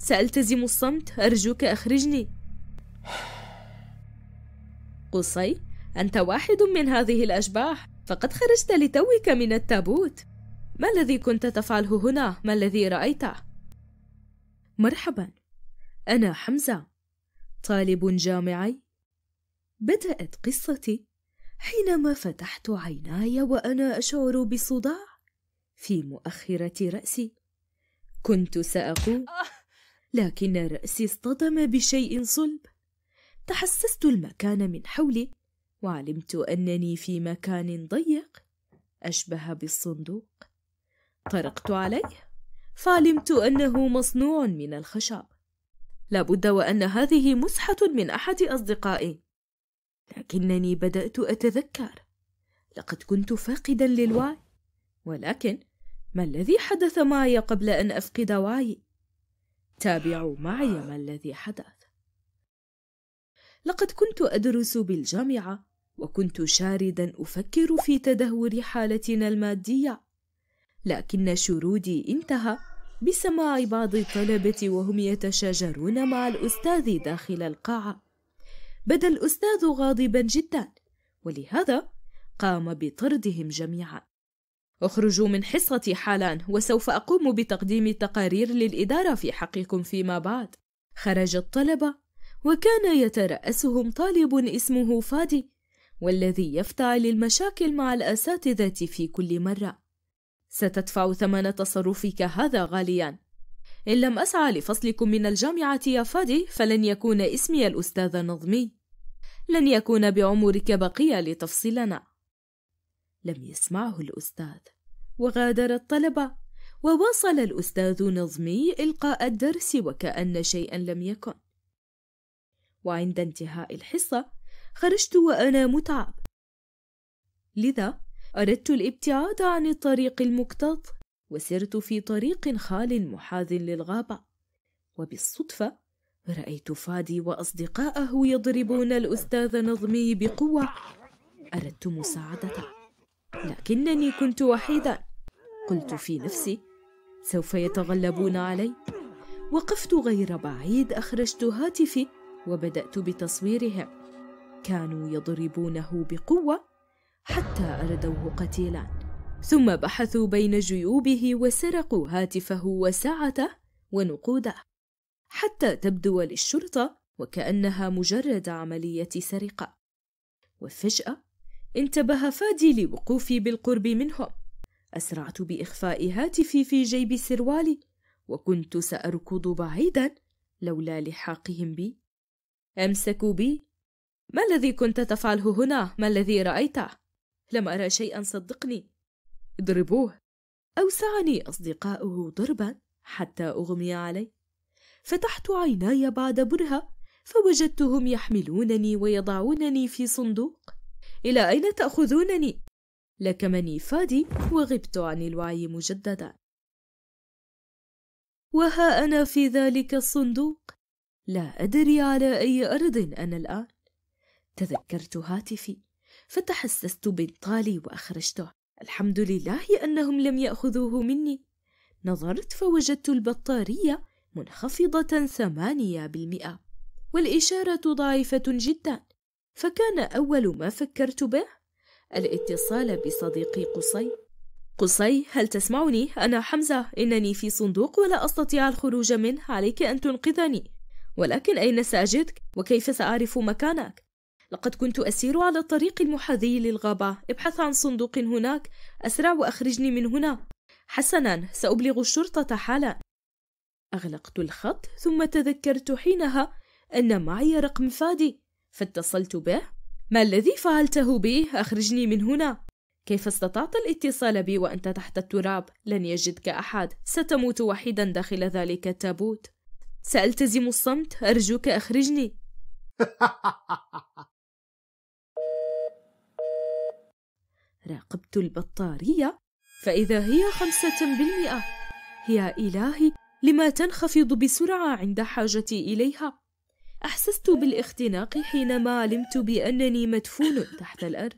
سألتزم الصمت أرجوك أخرجني قصي أنت واحد من هذه الأشباح فقد خرجت لتوك من التابوت ما الذي كنت تفعله هنا؟ ما الذي رأيته؟ مرحبا أنا حمزة طالب جامعي بدأت قصتي حينما فتحت عيناي وأنا أشعر بصداع في مؤخرة رأسي كنت سأقول لكن رأسي اصطدم بشيء صلب تحسست المكان من حولي وعلمت أنني في مكان ضيق أشبه بالصندوق طرقت عليه فعلمت أنه مصنوع من الخشب لابد وأن هذه مسحة من أحد أصدقائي لكنني بدأت أتذكر لقد كنت فاقدا للوعي ولكن ما الذي حدث معي قبل أن أفقد وعيي تابعوا معي ما الذي حدث لقد كنت ادرس بالجامعه وكنت شاردا افكر في تدهور حالتنا الماديه لكن شرودي انتهى بسماع بعض الطلبه وهم يتشاجرون مع الاستاذ داخل القاعه بدا الاستاذ غاضبا جدا ولهذا قام بطردهم جميعا اخرجوا من حصتي حالا وسوف أقوم بتقديم تقارير للإدارة في حقكم فيما بعد خرج الطلبة وكان يترأسهم طالب اسمه فادي والذي يفتعل المشاكل مع الأساتذة في كل مرة ستدفع ثمن تصرفك هذا غاليا إن لم أسعى لفصلكم من الجامعة يا فادي فلن يكون اسمي الأستاذ نظمي لن يكون بعمرك بقية لتفصلنا لم يسمعه الأستاذ وغادر الطلبة وواصل الأستاذ نظمي إلقاء الدرس وكأن شيئا لم يكن وعند انتهاء الحصة خرجت وأنا متعب لذا أردت الابتعاد عن الطريق المكتظ وسرت في طريق خال محاذ للغابة وبالصدفة رأيت فادي وأصدقائه يضربون الأستاذ نظمي بقوة أردت مساعدته لكنني كنت وحيدا قلت في نفسي سوف يتغلبون علي وقفت غير بعيد اخرجت هاتفي وبدات بتصويرهم كانوا يضربونه بقوه حتى اردوه قتيلا ثم بحثوا بين جيوبه وسرقوا هاتفه وساعته ونقوده حتى تبدو للشرطه وكانها مجرد عمليه سرقه وفجاه انتبه فادي لوقوفي بالقرب منهم أسرعت بإخفاء هاتفي في جيب سروالي وكنت سأركض بعيدا لولا لحاقهم بي أمسكوا بي ما الذي كنت تفعله هنا؟ ما الذي رأيته؟ لم أرى شيئا صدقني اضربوه أوسعني أصدقاؤه ضربا حتى أغمي علي فتحت عيناي بعد برهة فوجدتهم يحملونني ويضعونني في صندوق إلى أين تأخذونني؟ لكمني فادي وغبت عن الوعي مجددا وها أنا في ذلك الصندوق لا أدري على أي أرض أنا الآن تذكرت هاتفي فتحسست بنطالي وأخرجته الحمد لله أنهم لم يأخذوه مني نظرت فوجدت البطارية منخفضة ثمانية بالمئة والإشارة ضعيفة جدا فكان أول ما فكرت به الاتصال بصديقي قصي قصي هل تسمعني؟ أنا حمزة إنني في صندوق ولا أستطيع الخروج منه عليك أن تنقذني ولكن أين سأجدك؟ وكيف سأعرف مكانك؟ لقد كنت أسير على الطريق المحاذي للغابة ابحث عن صندوق هناك أسرع وأخرجني من هنا حسنا سأبلغ الشرطة حالا أغلقت الخط ثم تذكرت حينها أن معي رقم فادي فاتصلت به ما الذي فعلته بي أخرجني من هنا كيف استطعت الاتصال بي وأنت تحت التراب لن يجدك أحد ستموت وحيدا داخل ذلك التابوت سألتزم الصمت أرجوك أخرجني راقبت البطارية فإذا هي خمسة بالمئة يا إلهي لما تنخفض بسرعة عند حاجتي إليها أحسست بالاختناق حينما علمت بأنني مدفون تحت الأرض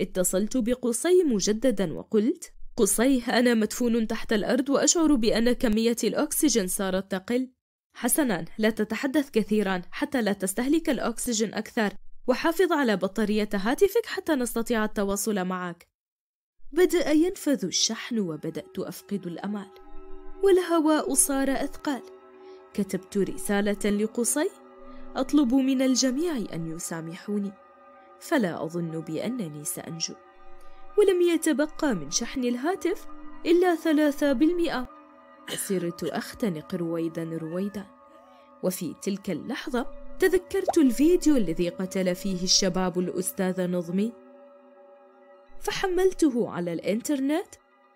اتصلت بقصي مجددا وقلت قصي أنا مدفون تحت الأرض وأشعر بأن كمية الأكسجين صارت تقل حسنا لا تتحدث كثيرا حتى لا تستهلك الأكسجين أكثر وحافظ على بطارية هاتفك حتى نستطيع التواصل معك بدأ ينفذ الشحن وبدأت أفقد الأمل والهواء صار أثقال كتبت رسالة لقصي اطلب من الجميع ان يسامحوني فلا اظن بانني سانجو ولم يتبقى من شحن الهاتف الا ثلاثه بالمئه وصرت اختنق رويدا رويدا وفي تلك اللحظه تذكرت الفيديو الذي قتل فيه الشباب الاستاذ نظمي فحملته على الانترنت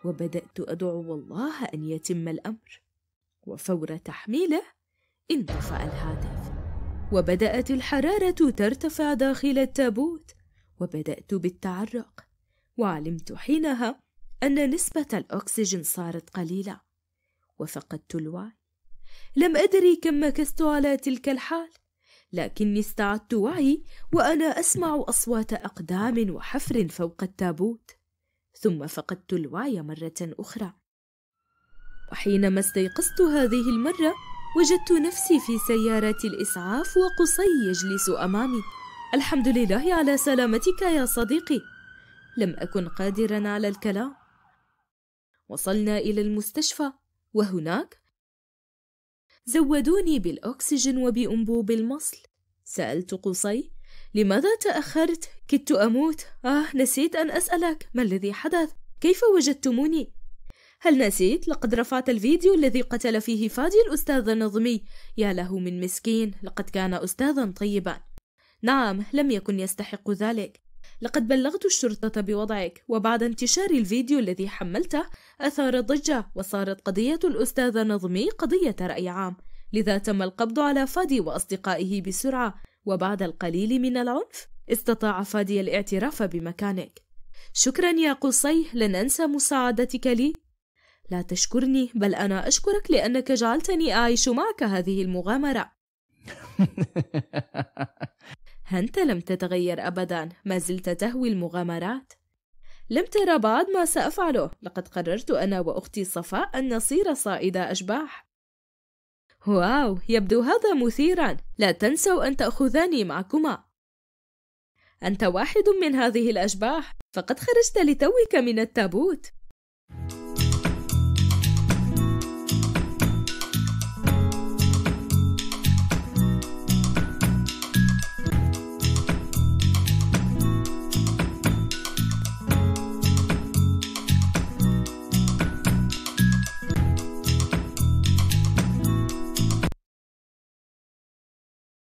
وبدات ادعو الله ان يتم الامر وفور تحميله انطفا الهاتف وبدات الحراره ترتفع داخل التابوت وبدات بالتعرق وعلمت حينها ان نسبه الاكسجين صارت قليله وفقدت الوعي لم ادري كم مكثت على تلك الحال لكني استعدت وعي وانا اسمع اصوات اقدام وحفر فوق التابوت ثم فقدت الوعي مره اخرى وحينما استيقظت هذه المره وجدت نفسي في سيارة الإسعاف وقصي يجلس أمامي الحمد لله على سلامتك يا صديقي لم أكن قادرا على الكلام وصلنا إلى المستشفى وهناك زودوني بالأكسجين وبأنبوب المصل سألت قصي لماذا تأخرت؟ كدت أموت آه نسيت أن أسألك ما الذي حدث؟ كيف وجدتموني؟ هل نسيت؟ لقد رفعت الفيديو الذي قتل فيه فادي الأستاذ النظمي يا له من مسكين لقد كان أستاذا طيبا نعم لم يكن يستحق ذلك لقد بلغت الشرطة بوضعك وبعد انتشار الفيديو الذي حملته أثار ضجة وصارت قضية الأستاذ نظمي قضية رأي عام لذا تم القبض على فادي وأصدقائه بسرعة وبعد القليل من العنف استطاع فادي الاعتراف بمكانك شكرا يا قصي لن أنسى مساعدتك لي لا تشكرني بل أنا أشكرك لأنك جعلتني أعيش معك هذه المغامرة أنت لم تتغير أبدا ما زلت تهوي المغامرات لم ترى بعد ما سأفعله لقد قررت أنا وأختي صفاء أن نصير صائدة أشباح واو يبدو هذا مثيرا لا تنسوا أن تأخذاني معكما أنت واحد من هذه الأشباح فقد خرجت لتوك من التابوت